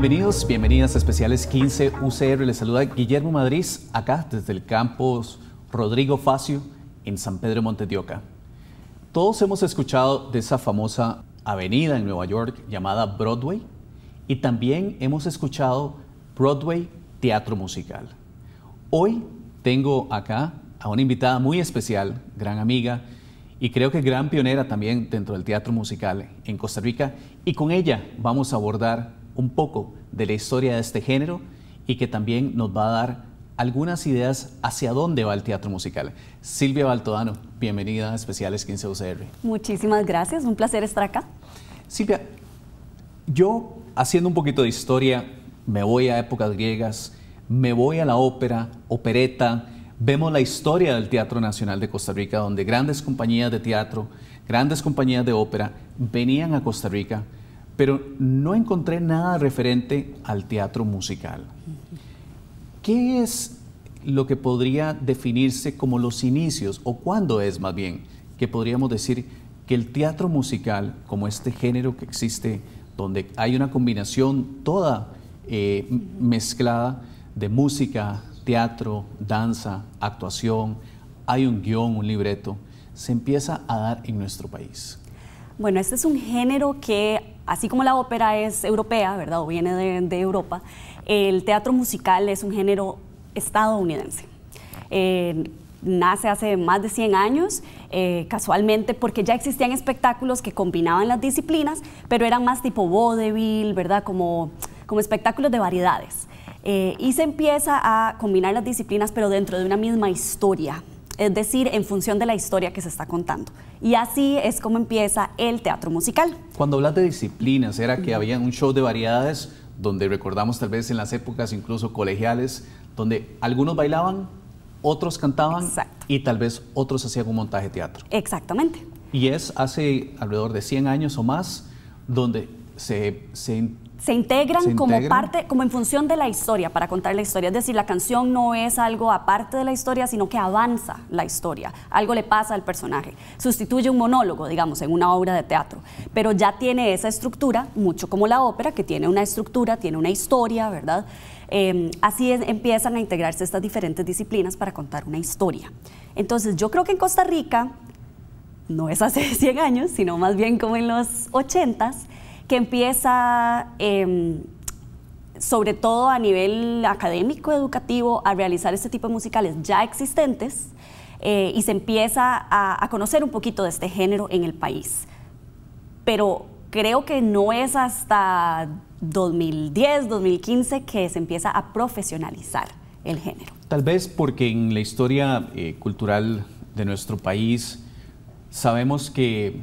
Bienvenidos, bienvenidas Especiales 15 UCR. Les saluda Guillermo Madrid, acá desde el campus Rodrigo Facio en San Pedro Montedioca. Todos hemos escuchado de esa famosa avenida en Nueva York llamada Broadway y también hemos escuchado Broadway Teatro Musical. Hoy tengo acá a una invitada muy especial, gran amiga y creo que gran pionera también dentro del teatro musical en Costa Rica y con ella vamos a abordar un poco de la historia de este género y que también nos va a dar algunas ideas hacia dónde va el teatro musical. Silvia Baltodano, bienvenida a Especiales 15 UCR. Muchísimas gracias, un placer estar acá. Silvia, yo haciendo un poquito de historia, me voy a épocas griegas, me voy a la ópera, opereta, vemos la historia del Teatro Nacional de Costa Rica, donde grandes compañías de teatro, grandes compañías de ópera venían a Costa Rica pero no encontré nada referente al teatro musical. ¿Qué es lo que podría definirse como los inicios, o cuándo es más bien, que podríamos decir que el teatro musical, como este género que existe, donde hay una combinación toda eh, mezclada de música, teatro, danza, actuación, hay un guión, un libreto, se empieza a dar en nuestro país? Bueno, este es un género que así como la ópera es europea, ¿verdad? O viene de, Europa, el teatro musical es un género estadounidense. Eh, nace hace más de 100 años, eh, casualmente porque ya existían espectáculos que combinaban las disciplinas, pero eran más tipo vaudeville, ¿verdad? Como, como espectáculos de variedades. Eh, y se empieza a combinar las disciplinas, pero dentro de una misma historia, es decir, en función de la historia que se está contando. Y así es como empieza el teatro musical. Cuando hablas de disciplinas, era que había un show de variedades donde recordamos tal vez en las épocas incluso colegiales, donde algunos bailaban, otros cantaban y tal vez otros hacían un montaje de teatro. Exactamente. Y es hace alrededor de 100 años o más donde se, se se integran, como parte, como en función de la historia, para contar la historia. Es decir, la canción no es algo aparte de la historia, sino que avanza la historia. Algo le pasa al personaje. Sustituye un monólogo, digamos, en una obra de teatro. Pero ya tiene esa estructura, mucho como la ópera, que tiene una estructura, tiene una historia, ¿verdad? Em, así empiezan a integrarse estas diferentes disciplinas para contar una historia. Entonces, yo creo que en Costa Rica, no es hace 100 años, sino más bien como en los 80s, que empieza, em, sobre todo a nivel académico, educativo, a realizar este tipo de musicales ya existentes eh, y se empieza a, conocer un poquito de este género en el país. Pero creo que no es hasta 2010, 2015 que se empieza a profesionalizar el género. Tal vez porque en la historia eh, cultural de nuestro país sabemos que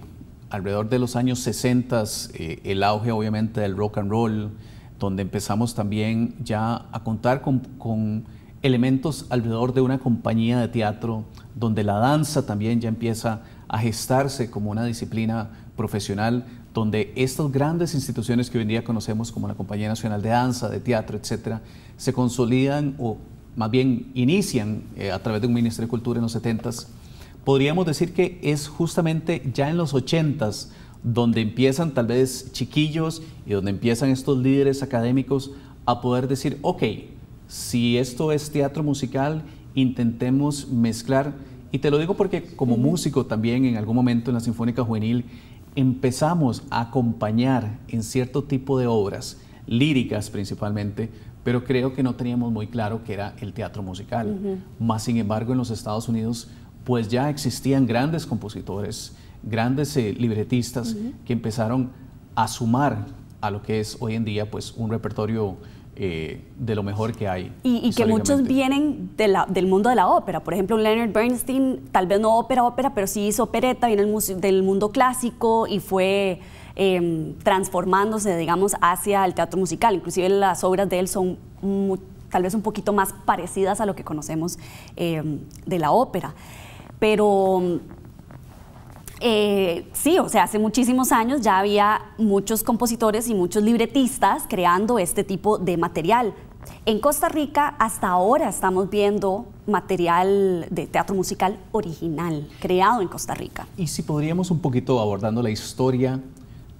alrededor de los años 60, eh, el auge obviamente del rock and roll, donde empezamos también ya a contar con, elementos alrededor de una compañía de teatro, donde la danza también ya empieza a gestarse como una disciplina profesional, donde estas grandes instituciones que hoy en día conocemos como la Compañía Nacional de Danza, de Teatro, etcétera, se consolidan o más bien inician eh, a través de un Ministerio de Cultura en los 70 podríamos decir que es justamente ya en los 80s donde empiezan tal vez chiquillos y donde empiezan estos líderes académicos a poder decir, ok, si esto es teatro musical, intentemos mezclar. Y te lo digo porque como músico también en algún momento en la Sinfónica Juvenil empezamos a acompañar en cierto tipo de obras, líricas principalmente, pero creo que no teníamos muy claro que era el teatro musical. Más sin embargo, en los Estados Unidos pues ya existían grandes compositores, grandes eh, libretistas que empezaron a sumar a lo que es hoy en día pues un repertorio eh, de lo mejor que hay. Y, que muchos vienen del mundo de la ópera. Por ejemplo, Leonard Bernstein, tal vez no ópera, ópera, pero sí hizo opereta, viene del mundo clásico y fue em, transformándose, digamos, hacia el teatro musical. Inclusive las obras de él son tal vez un poquito más parecidas a lo que conocemos em, de la ópera. Pero eh, sí, o sea, hace muchísimos años ya había muchos compositores y muchos libretistas creando este tipo de material. En Costa Rica hasta ahora estamos viendo material de teatro musical original, creado en Costa Rica. Y si podríamos un poquito abordando la historia,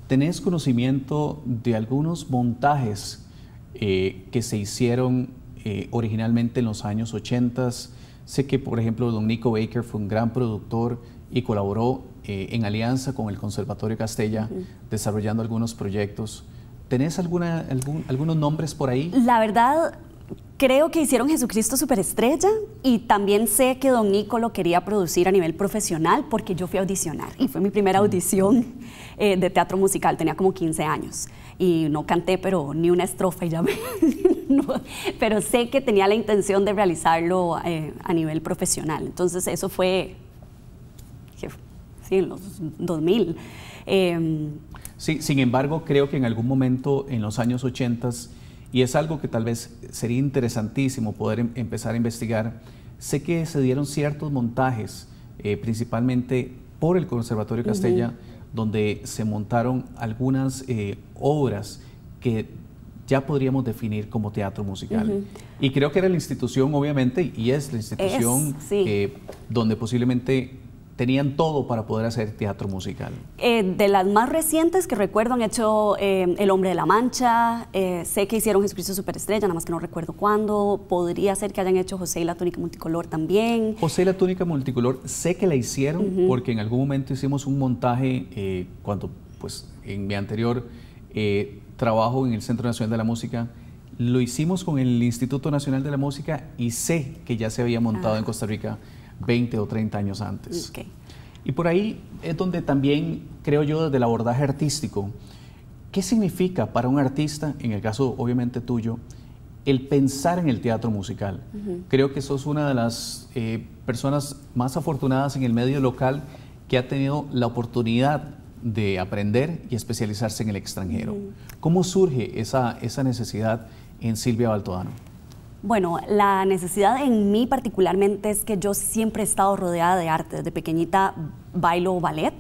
¿tenés conocimiento de algunos montajes eh, que se hicieron eh, originalmente en los años 80? Sé que, por ejemplo, don Nico Baker fue un gran productor y colaboró eh, en alianza con el Conservatorio Castella, desarrollando algunos proyectos. ¿Tenés algunos nombres por ahí? La verdad, Creo que hicieron Jesucristo Superestrella y también sé que Don Nico lo quería producir a nivel profesional porque yo fui a audicionar y fue mi primera mm. audición eh, de teatro musical, tenía como 15 años y no canté pero ni una estrofa y ya pero sé que tenía la intención de realizarlo eh, a nivel profesional, entonces eso fue, sí, en los 2000. Em, sí, sin embargo creo que en algún momento en los años 80 y es algo que tal vez sería interesantísimo poder em, empezar a investigar. Sé que se dieron ciertos montajes, eh, principalmente por el Conservatorio Castella, donde se montaron algunas eh, obras que ya podríamos definir como teatro musical. Y creo que era la institución, obviamente, y es la institución eh, donde posiblemente tenían todo para poder hacer teatro musical. Eh, de las más recientes que recuerdo han hecho eh, El Hombre de la Mancha, eh, sé que hicieron Jesucristo Superestrella, nada más que no recuerdo cuándo, podría ser que hayan hecho José y la Túnica Multicolor también. José y la Túnica Multicolor, sé que la hicieron porque en algún momento hicimos un montaje cuando, pues, en mi anterior trabajo en el Centro Nacional de la Música, lo hicimos con el Instituto Nacional de la Música y sé que ya se había montado en ah. Costa Rica 20 o 30 años antes. Y por ahí es donde también creo yo desde el abordaje artístico, ¿qué significa para un artista, en el caso obviamente tuyo, el pensar en el teatro musical? Creo que sos una de las eh, personas más afortunadas en el medio local que ha tenido la oportunidad de aprender y especializarse en el extranjero. ¿Cómo surge esa, esa necesidad en Silvia Baltodano? Bueno, la necesidad en mí particularmente es que yo siempre he estado rodeada de arte. Desde pequeñita bailo ballet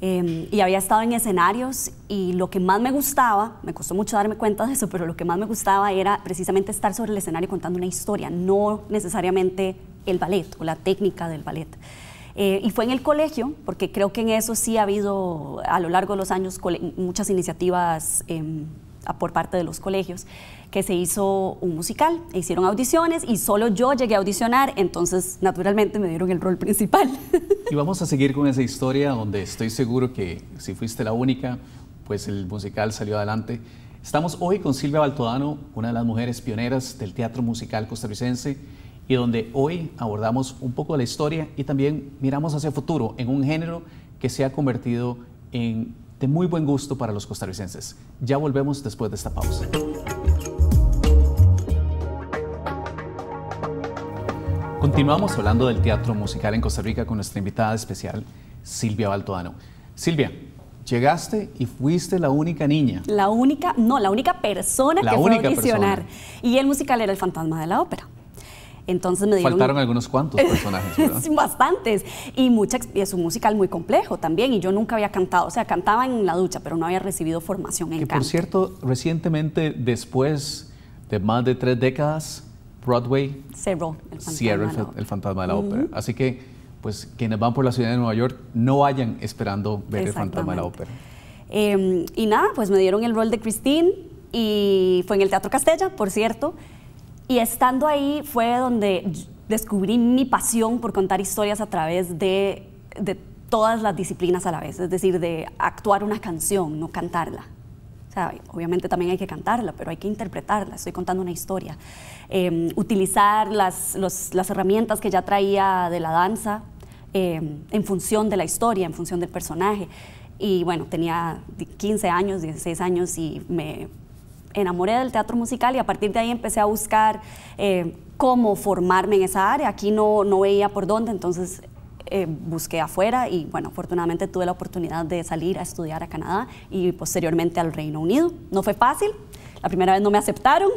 em, y había estado en escenarios y lo que más me gustaba, me costó mucho darme cuenta de eso, pero lo que más me gustaba era precisamente estar sobre el escenario contando una historia, no necesariamente el ballet o la técnica del ballet. Eh, y fue en el colegio, porque creo que en eso sí ha habido a lo largo de los años muchas iniciativas. Em, por parte de los colegios, que se hizo un musical, e hicieron audiciones y solo yo llegué a audicionar, entonces naturalmente me dieron el rol principal. Y vamos a seguir con esa historia donde estoy seguro que si fuiste la única, pues el musical salió adelante. Estamos hoy con Silvia Baltodano, una de las mujeres pioneras del teatro musical costarricense y donde hoy abordamos un poco de la historia y también miramos hacia el futuro en un género que se ha convertido en de muy buen gusto para los costarricenses. Ya volvemos después de esta pausa. Continuamos hablando del teatro musical en Costa Rica con nuestra invitada especial, Silvia Baltoano. Silvia, llegaste y fuiste la única niña. La única, no, la única persona que fue audicionar. Y el musical era El Fantasma de la Ópera. Entonces me dieron... Faltaron algunos cuantos personajes, Bastantes. Y, mucha, y es un musical muy complejo también. Y yo nunca había cantado. O sea, cantaba en la ducha, pero no había recibido formación en que, canto. Por cierto, recientemente, después de más de tres décadas, Broadway cerró el fantasma, cierra el, el, fantasma de la ópera. Así que, pues, quienes van por la ciudad de Nueva York no vayan esperando ver el fantasma de la ópera. Em, y nada, pues me dieron el rol de Christine y fue en el Teatro Castella, por cierto. Y estando ahí fue donde descubrí mi pasión por contar historias a través de, todas las disciplinas a la vez, es decir, de actuar una canción, no cantarla. O sea, obviamente también hay que cantarla, pero hay que interpretarla, estoy contando una historia. Em, utilizar las, las herramientas que ya traía de la danza em, en función de la historia, en función del personaje. Y bueno, tenía 15 años, 16 años y me enamoré del teatro musical y a partir de ahí empecé a buscar eh, cómo formarme en esa área. Aquí no, no veía por dónde, entonces eh, busqué afuera y bueno, afortunadamente tuve la oportunidad de salir a estudiar a Canadá y posteriormente al Reino Unido. No fue fácil, la primera vez no me aceptaron.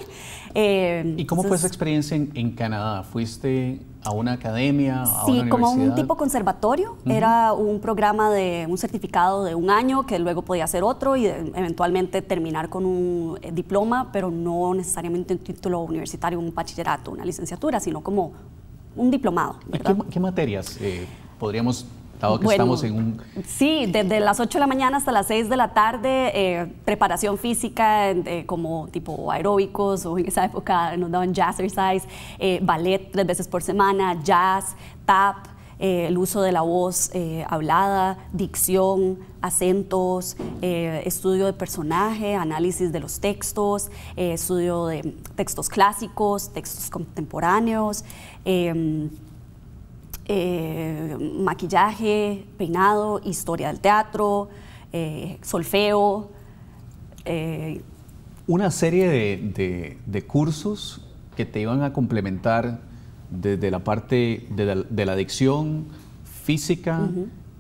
Eh, ¿Y cómo fue esa experiencia en, en Canadá? ¿Fuiste a una academia, sí, como un tipo conservatorio. Era un programa de un certificado de un año que luego podía ser otro y eventualmente terminar con un eh, diploma, pero no necesariamente un título universitario, un bachillerato, una licenciatura, sino como un diplomado. qué, materias eh, podríamos estamos en un... Sí, desde las 8 de la mañana hasta las 6 de la tarde, eh, preparación física eh, como tipo aeróbicos, o en esa época nos daban jazzercise, eh, ballet tres veces por semana, jazz, tap, el uso de la voz hablada, dicción, acentos, estudio de personaje, análisis de los textos, estudio de textos clásicos, textos contemporáneos. Em, eh, maquillaje, peinado, historia del teatro, eh, solfeo. Eh. Una serie de, cursos que te iban a complementar desde la parte de la, adicción física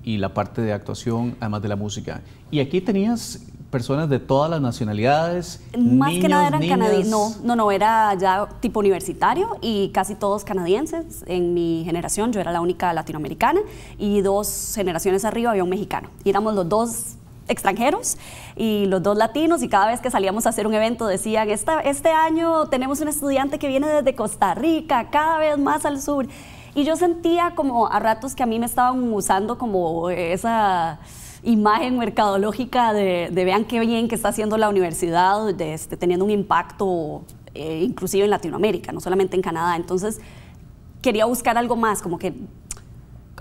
y la parte de actuación, además de la música. Y aquí tenías personas de todas las nacionalidades. Más niños, que nada eran canadienses. No, no, no, era ya tipo universitario y casi todos canadienses. En mi generación yo era la única latinoamericana y dos generaciones arriba había un mexicano. Y éramos los dos extranjeros y los dos latinos y cada vez que salíamos a hacer un evento decían, este año tenemos un estudiante que viene desde Costa Rica, cada vez más al sur. Y yo sentía como a ratos que a mí me estaban usando como esa imagen mercadológica de, vean qué bien que está haciendo la universidad, de, este, teniendo un impacto eh, inclusive en Latinoamérica, no solamente en Canadá. Entonces, quería buscar algo más, como que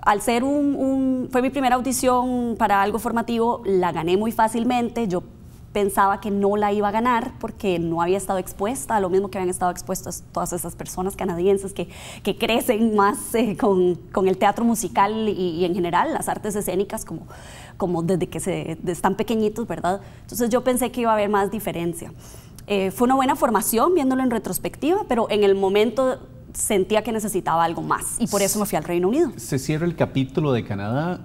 al ser un, un, fue mi primera audición para algo formativo, la gané muy fácilmente, yo pensaba que no la iba a ganar porque no había estado expuesta a lo mismo que habían estado expuestas todas esas personas canadienses que, que crecen más eh, con, con, el teatro musical y, en general las artes escénicas como, como desde que se, están pequeñitos, ¿verdad? Entonces yo pensé que iba a haber más diferencia. Eh, fue una buena formación viéndolo en retrospectiva, pero en el momento sentía que necesitaba algo más y por eso me fui al Reino Unido. ¿Se cierra el capítulo de Canadá?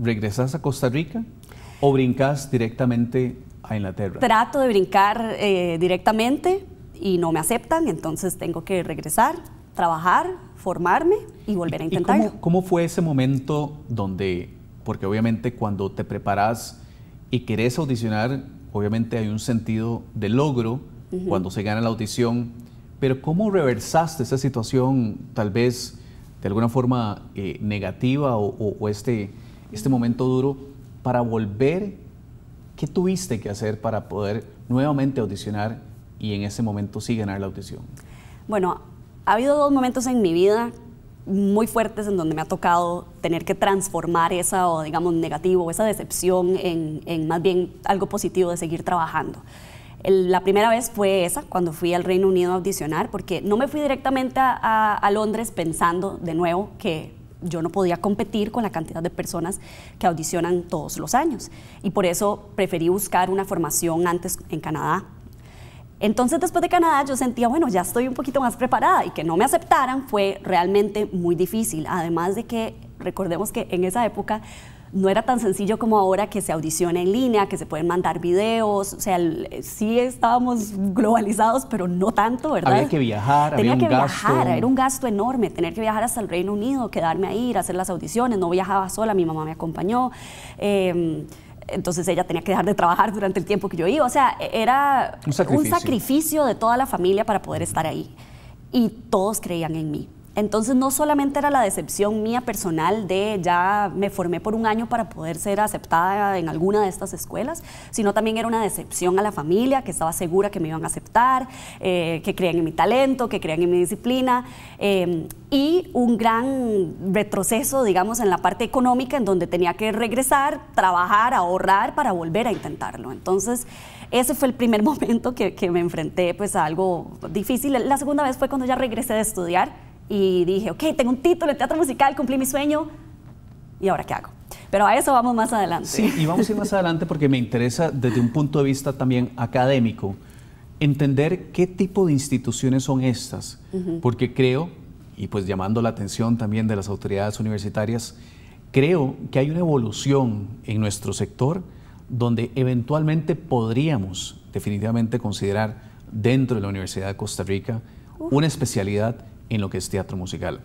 ¿Regresas a Costa Rica o brincas directamente a Inglaterra. Trato de brincar eh, directamente y no me aceptan, entonces tengo que regresar, trabajar, formarme y volver a intentar. cómo, fue ese momento donde, porque obviamente cuando te preparas y querés audicionar, obviamente hay un sentido de logro cuando se gana la audición, pero ¿cómo reversaste esa situación tal vez de alguna forma eh, negativa o, o este, este momento duro para volver ¿Qué tuviste que hacer para poder nuevamente audicionar y en ese momento sí ganar la audición? Bueno, ha habido dos momentos en mi vida muy fuertes en donde me ha tocado tener que transformar esa, o digamos, negativo, esa decepción en, más bien algo positivo de seguir trabajando. la primera vez fue esa, cuando fui al Reino Unido a audicionar, porque no me fui directamente a Londres pensando de nuevo que yo no podía competir con la cantidad de personas que audicionan todos los años. Y por eso preferí buscar una formación antes en Canadá. Entonces después de Canadá yo sentía, bueno, ya estoy un poquito más preparada y que no me aceptaran fue realmente muy difícil. Además de que recordemos que en esa época no era tan sencillo como ahora que se audiciona en línea, que se pueden mandar videos, o sea, eh, sí estábamos globalizados, pero no tanto, ¿verdad? Había que viajar, Tenía que viajar, era un gasto enorme, tener que viajar hasta el Reino Unido, quedarme ahí, ir, hacer las audiciones, no viajaba sola, mi mamá me acompañó. Em, entonces ella tenía que dejar de trabajar durante el tiempo que yo iba. O sea, e, era un sacrificio de toda la familia para poder estar ahí. Y todos creían en mí entonces no solamente era la decepción mía personal de ya me formé por un año para poder ser aceptada en alguna de estas escuelas, sino también era una decepción a la familia que estaba segura que me iban a aceptar, eh, que creían en mi talento, que creían en mi disciplina em, y un gran retroceso, digamos, en la parte económica en donde tenía que regresar, trabajar, ahorrar para volver a intentarlo. Entonces ese fue el primer momento que, que me enfrenté pues a algo difícil. La segunda vez fue cuando ya regresé de estudiar y dije, ok, tengo un título de teatro musical, cumplí mi sueño, ¿y ahora qué hago? Pero a eso vamos más adelante. Sí, y vamos a ir más adelante porque me interesa desde un punto de vista también académico entender qué tipo de instituciones son estas, porque creo, y pues llamando la atención también de las autoridades universitarias, creo que hay una evolución en nuestro sector donde eventualmente podríamos definitivamente considerar dentro de la Universidad de Costa Rica una especialidad en lo que es teatro musical.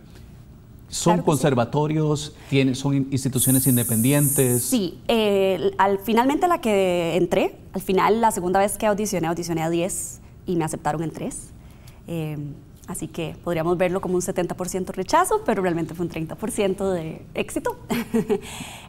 ¿Son conservatorios? Tienen, ¿Son instituciones independientes? Sí, eh, al, finalmente la que entré, al final la segunda vez que audicioné, audicioné a 10 y me aceptaron en 3. Eh, así que podríamos verlo como un 70% rechazo, pero realmente fue un 30% de éxito.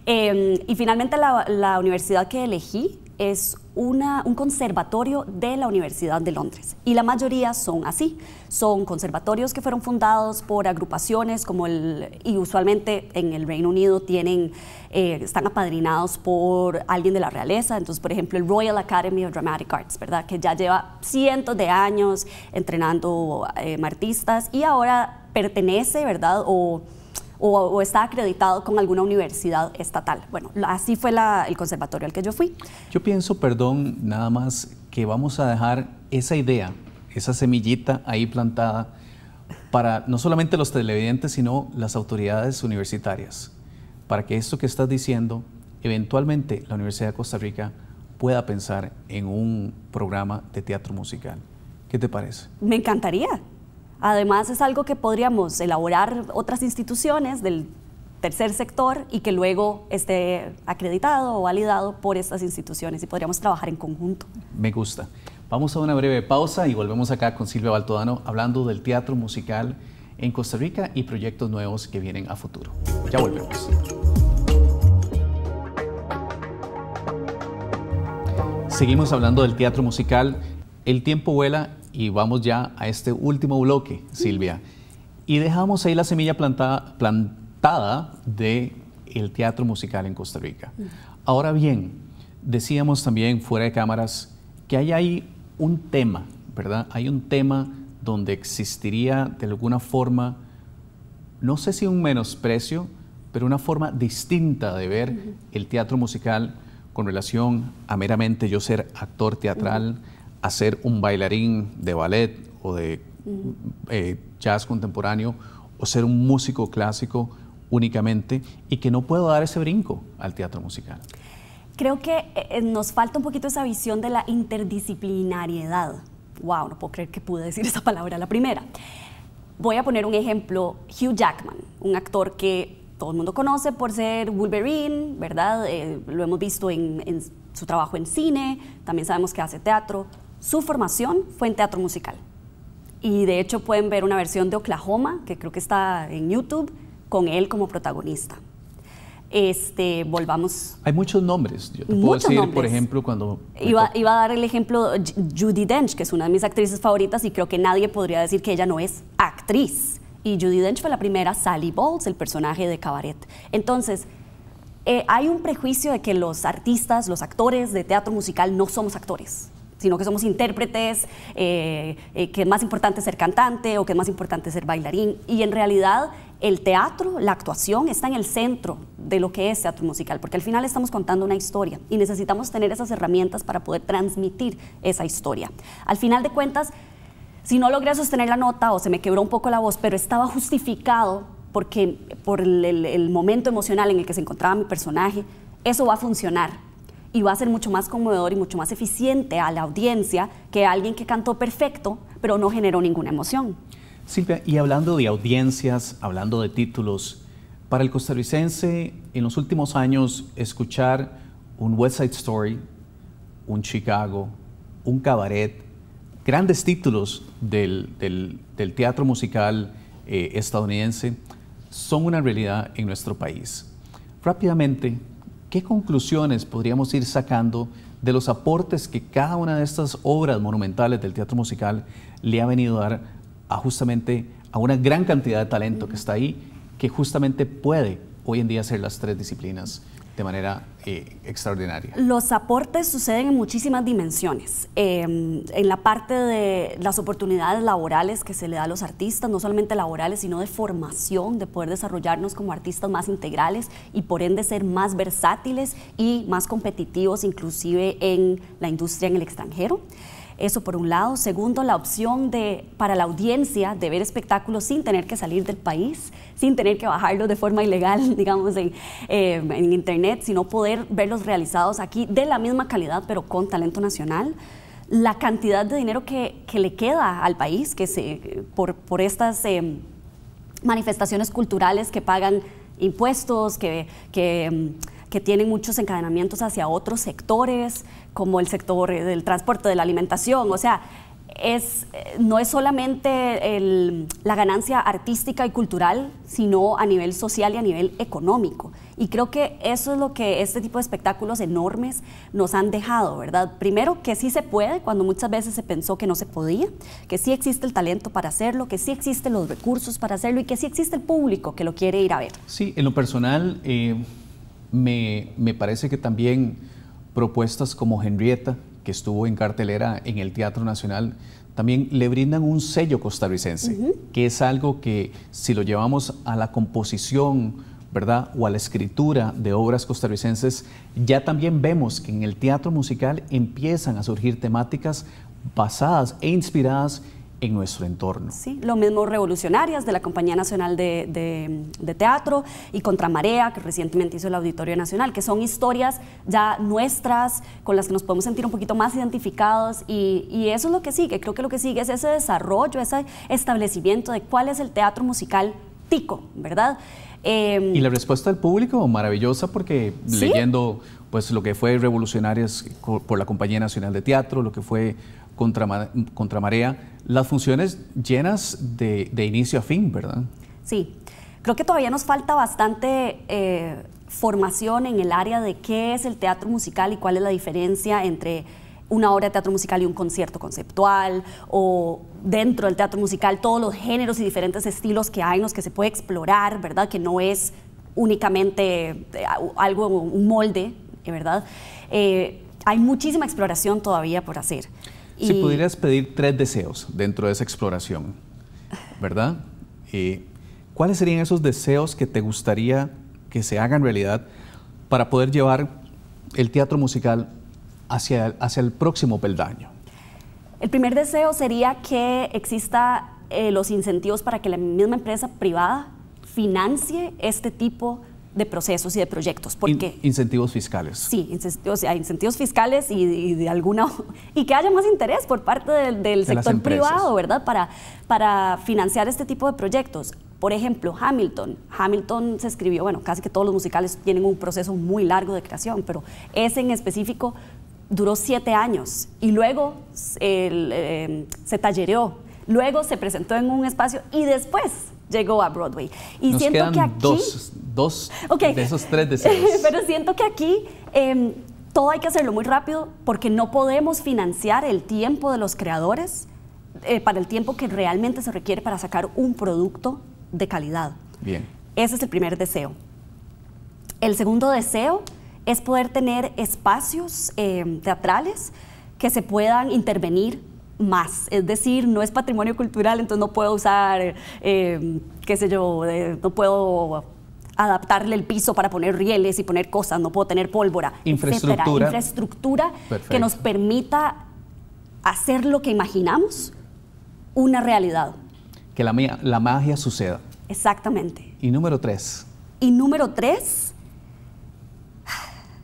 Eh, y finalmente la, la universidad que elegí es una, un conservatorio de la Universidad de Londres y la mayoría son así. Son conservatorios que fueron fundados por agrupaciones como el, y usualmente en el Reino Unido tienen, eh, están apadrinados por alguien de la realeza. Entonces, por ejemplo, el Royal Academy of Dramatic Arts, ¿verdad? Que ya lleva cientos de años entrenando eh, artistas y ahora pertenece, ¿verdad? O o, está acreditado con alguna universidad estatal. Bueno, así fue el conservatorio al que yo fui. Yo pienso, perdón, nada más que vamos a dejar esa idea, esa semillita ahí plantada para no solamente los televidentes, sino las autoridades universitarias, para que esto que estás diciendo, eventualmente la Universidad de Costa Rica pueda pensar en un programa de teatro musical. ¿Qué te parece? Me encantaría. Además, es algo que podríamos elaborar otras instituciones del tercer sector y que luego esté acreditado o validado por estas instituciones y podríamos trabajar en conjunto. Me gusta. Vamos a una breve pausa y volvemos acá con Silvia Baltodano hablando del teatro musical en Costa Rica y proyectos nuevos que vienen a futuro. Ya volvemos. Seguimos hablando del teatro musical. El tiempo vuela y vamos ya a este último bloque, Silvia. Y dejamos ahí la semilla plantada, plantada de el teatro musical en Costa Rica. Ahora bien, decíamos también fuera de cámaras que hay ahí un tema, ¿verdad? Hay un tema donde existiría de alguna forma, no sé si un menosprecio, pero una forma distinta de ver el teatro musical con relación a meramente yo ser actor teatral a ser un bailarín de ballet o de eh, jazz contemporáneo o ser un músico clásico únicamente y que no puedo dar ese brinco al teatro musical. Creo que eh, nos falta un poquito esa visión de la interdisciplinariedad. Wow, no puedo creer que pude decir esa palabra la primera. Voy a poner un ejemplo, Hugh Jackman, un actor que todo el mundo conoce por ser Wolverine, ¿verdad? Eh, lo hemos visto en su trabajo en cine, también sabemos que hace teatro, su formación fue en teatro musical. Y de hecho pueden ver una versión de Oklahoma, que creo que está en YouTube, con él como protagonista. Este, volvamos. Hay muchos nombres. Yo te puedo decir, por ejemplo, cuando. Iba, iba, a dar el ejemplo Judy Dench, que es una de mis actrices favoritas, y creo que nadie podría decir que ella no es actriz. Y Judy Dench fue la primera, Sally Bowles, el personaje de Cabaret. Entonces, eh, hay un prejuicio de que los artistas, los actores de teatro musical no somos actores sino que somos intérpretes, eh, eh, que es más importante ser cantante o que es más importante ser bailarín. Y en realidad el teatro, la actuación está en el centro de lo que es teatro musical, porque al final estamos contando una historia y necesitamos tener esas herramientas para poder transmitir esa historia. Al final de cuentas, si no logré sostener la nota o se me quebró un poco la voz, pero estaba justificado porque por el momento emocional en el que se encontraba mi personaje, eso va a funcionar y va a ser mucho más conmovedor y mucho más eficiente a la audiencia que alguien que cantó perfecto pero no generó ninguna emoción. Silvia, y hablando de audiencias, hablando de títulos, para el costarricense en los últimos años escuchar un West Side Story, un Chicago, un Cabaret, grandes títulos del, teatro musical eh, estadounidense son una realidad en nuestro país. Rápidamente, ¿qué conclusiones podríamos ir sacando de los aportes que cada una de estas obras monumentales del teatro musical le ha venido a dar a justamente a una gran cantidad de talento que está ahí, que justamente puede hoy en día ser las tres disciplinas? de manera eh, extraordinaria. Los aportes suceden en muchísimas dimensiones. Em, en la parte de las oportunidades laborales que se le da a los artistas, no solamente laborales, sino de formación, de poder desarrollarnos como artistas más integrales y por ende ser más versátiles y más competitivos inclusive en la industria en el extranjero. Eso por un lado. Segundo, la opción para la audiencia de ver espectáculos sin tener que salir del país, sin tener que bajarlos de forma ilegal, digamos, em, en, Internet, sino poder verlos realizados aquí de la misma calidad, pero con talento nacional la cantidad de dinero que, le queda al país que se, por, estas em, manifestaciones culturales que pagan impuestos, que, que, em, tienen muchos encadenamientos hacia otros sectores como el sector del transporte, de la alimentación, o sea, es, eh, no es solamente la ganancia artística y cultural, sino a nivel social y a nivel económico. Y creo que eso es lo que este tipo de espectáculos enormes nos han dejado, ¿verdad? Primero, que sí se puede, cuando muchas veces se pensó que no se podía, que sí existe el talento para hacerlo, que sí existen los recursos para hacerlo y que sí existe el público que lo quiere ir a ver. Sí, en lo personal, eh, me, me parece que también Propuestas como Henrietta, que estuvo en cartelera en el Teatro Nacional, también le brindan un sello costarricense, que es algo que si lo llevamos a la composición, ¿verdad? O a la escritura de obras costarricenses, ya también vemos que en el teatro musical empiezan a surgir temáticas basadas e inspiradas en nuestro entorno. Sí, lo mismo Revolucionarias de la Compañía Nacional de, de, de, Teatro y Contramarea, que recientemente hizo el Auditorio Nacional, que son historias ya nuestras, con las que nos podemos sentir un poquito más identificados y, y, eso es lo que sigue. Creo que lo que sigue es ese desarrollo, ese establecimiento de cuál es el teatro musical tico, ¿verdad? Em, y la respuesta del público maravillosa porque leyendo pues lo que fue Revolucionarias por la Compañía Nacional de Teatro, lo que fue contra, contra Marea, las funciones llenas de, inicio a fin, ¿verdad? Sí, creo que todavía nos falta bastante eh, formación en el área de qué es el teatro musical y cuál es la diferencia entre una obra de teatro musical y un concierto conceptual, o dentro del teatro musical todos los géneros y diferentes estilos que hay en los que se puede explorar, ¿verdad? Que no es únicamente eh, algo, un molde, ¿verdad? Eh, hay muchísima exploración todavía por hacer. Si pudieras pedir tres deseos dentro de esa exploración, ¿verdad? Eh, ¿Cuáles serían esos deseos que te gustaría que se hagan realidad para poder llevar el teatro musical hacia, hacia el próximo peldaño? El primer deseo sería que exista eh, los incentivos para que la misma empresa privada financie este tipo de de procesos y de proyectos. Porque, qué? incentivos fiscales. Sí, o sea, incentivos fiscales y, de alguna y que haya más interés por parte del, sector privado, ¿verdad? Para, para financiar este tipo de proyectos. Por ejemplo, Hamilton. Hamilton se escribió, bueno, casi que todos los musicales tienen un proceso muy largo de creación, pero ese en específico duró siete años y luego eh, se tallereó, luego se presentó en un espacio y después llegó a Broadway. Y Nos siento Dos, de esos tres deseos. Pero siento que aquí... Em, todo hay que hacerlo muy rápido porque no podemos financiar el tiempo de los creadores eh, para el tiempo que realmente se requiere para sacar un producto de calidad. Bien. Ese es el primer deseo. El segundo deseo es poder tener espacios em, teatrales que se puedan intervenir más. Es decir, no es patrimonio cultural, entonces no puedo usar, eh, qué sé yo, no puedo adaptarle el piso para poner rieles y poner cosas, no puedo tener pólvora, infraestructura, que nos permita hacer lo que imaginamos una realidad. Que la, la magia suceda. Exactamente. Y número tres. Y número tres,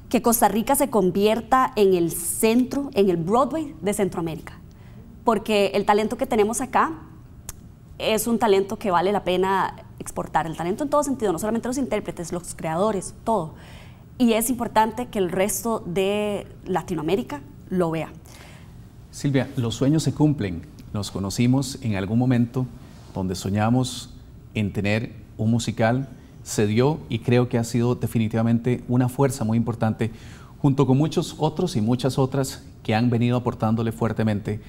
que Costa Rica se convierta en el centro, en el Broadway de Centroamérica porque el talento que tenemos acá es un talento que vale la pena exportar, el talento en todo sentido, no solamente los intérpretes, los creadores, todo. Y es importante que el resto de Latinoamérica lo vea. Silvia, los sueños se cumplen. Nos conocimos en algún momento donde soñamos en tener un musical, se dio y creo que ha sido definitivamente una fuerza muy importante, junto con muchos otros y muchas otras que han venido aportándole fuertemente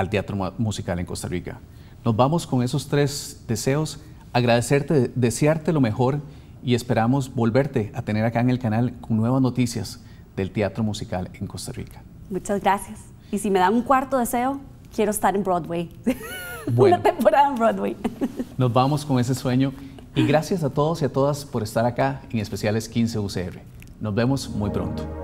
al teatro musical en Costa Rica. Nos vamos con esos tres deseos, agradecerte, desearte lo mejor y esperamos volverte a tener acá en el canal con nuevas noticias del teatro musical en Costa Rica. Muchas gracias. Y si me da un cuarto deseo, quiero estar en Broadway. Una temporada en Broadway. Nos vamos con ese sueño y gracias a todos y a todas por estar acá, en especiales 15 UCR. Nos vemos muy pronto.